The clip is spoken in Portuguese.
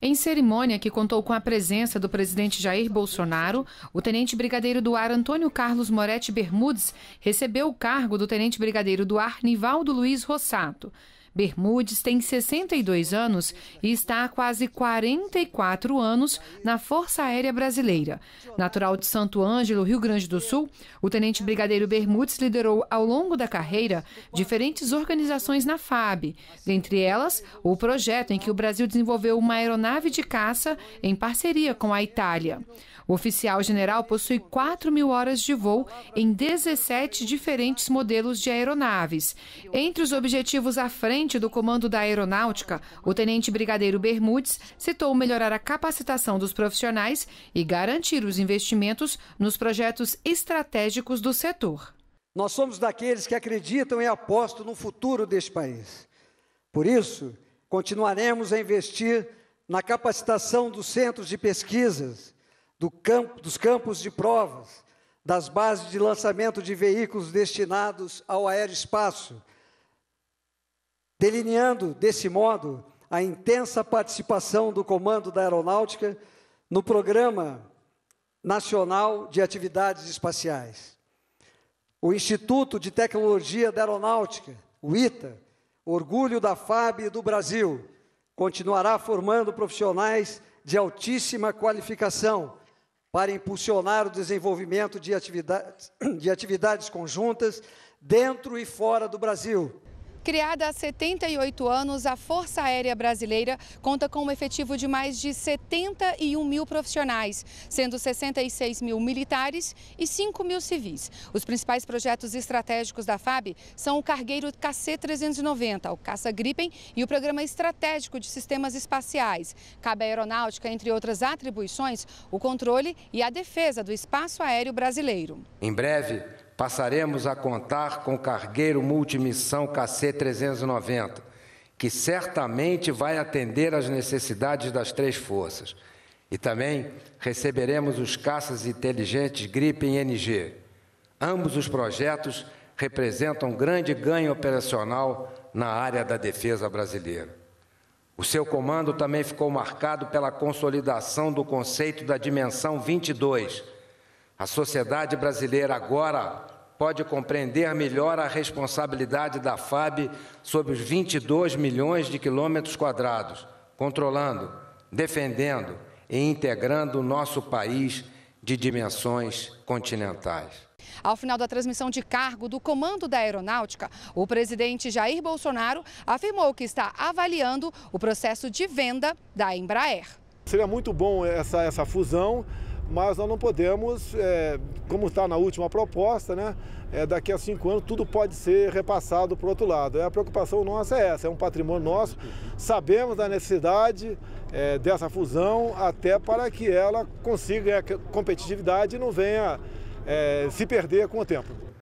Em cerimônia que contou com a presença do presidente Jair Bolsonaro, o tenente brigadeiro do ar Antônio Carlos Moretti Bermudes recebeu o cargo do tenente brigadeiro do ar Nivaldo Luiz Rossato. Bermudes tem 62 anos e está há quase 44 anos na Força Aérea Brasileira. Natural de Santo Ângelo, Rio Grande do Sul, o tenente brigadeiro Bermudes liderou ao longo da carreira diferentes organizações na FAB, dentre elas o projeto em que o Brasil desenvolveu uma aeronave de caça em parceria com a Itália. O oficial general possui 4 mil horas de voo em 17 diferentes modelos de aeronaves. Entre os objetivos à frente do comando da aeronáutica, o tenente brigadeiro Bermudes citou melhorar a capacitação dos profissionais e garantir os investimentos nos projetos estratégicos do setor. Nós somos daqueles que acreditam e apostam no futuro deste país. Por isso, continuaremos a investir na capacitação dos centros de pesquisas, do campo, dos campos de provas, das bases de lançamento de veículos destinados ao aeroespaço delineando desse modo a intensa participação do Comando da Aeronáutica no Programa Nacional de Atividades Espaciais. O Instituto de Tecnologia da Aeronáutica, o ITA, orgulho da FAB e do Brasil, continuará formando profissionais de altíssima qualificação para impulsionar o desenvolvimento de atividades, de atividades conjuntas dentro e fora do Brasil Criada há 78 anos, a Força Aérea Brasileira conta com um efetivo de mais de 71 mil profissionais, sendo 66 mil militares e 5 mil civis. Os principais projetos estratégicos da FAB são o cargueiro KC-390, o Caça Gripen e o Programa Estratégico de Sistemas Espaciais. Cabe à aeronáutica, entre outras atribuições, o controle e a defesa do espaço aéreo brasileiro. Em breve, Passaremos a contar com o cargueiro multimissão KC-390, que certamente vai atender às necessidades das três forças. E também receberemos os caças inteligentes Gripen NG. Ambos os projetos representam grande ganho operacional na área da defesa brasileira. O seu comando também ficou marcado pela consolidação do conceito da dimensão 22, a sociedade brasileira agora pode compreender melhor a responsabilidade da FAB sobre os 22 milhões de quilômetros quadrados, controlando, defendendo e integrando o nosso país de dimensões continentais. Ao final da transmissão de cargo do comando da aeronáutica, o presidente Jair Bolsonaro afirmou que está avaliando o processo de venda da Embraer. Seria muito bom essa, essa fusão mas nós não podemos, é, como está na última proposta, né, é, daqui a cinco anos tudo pode ser repassado para o outro lado. É, a preocupação nossa é essa, é um patrimônio nosso, sabemos da necessidade é, dessa fusão até para que ela consiga é, a competitividade e não venha é, se perder com o tempo.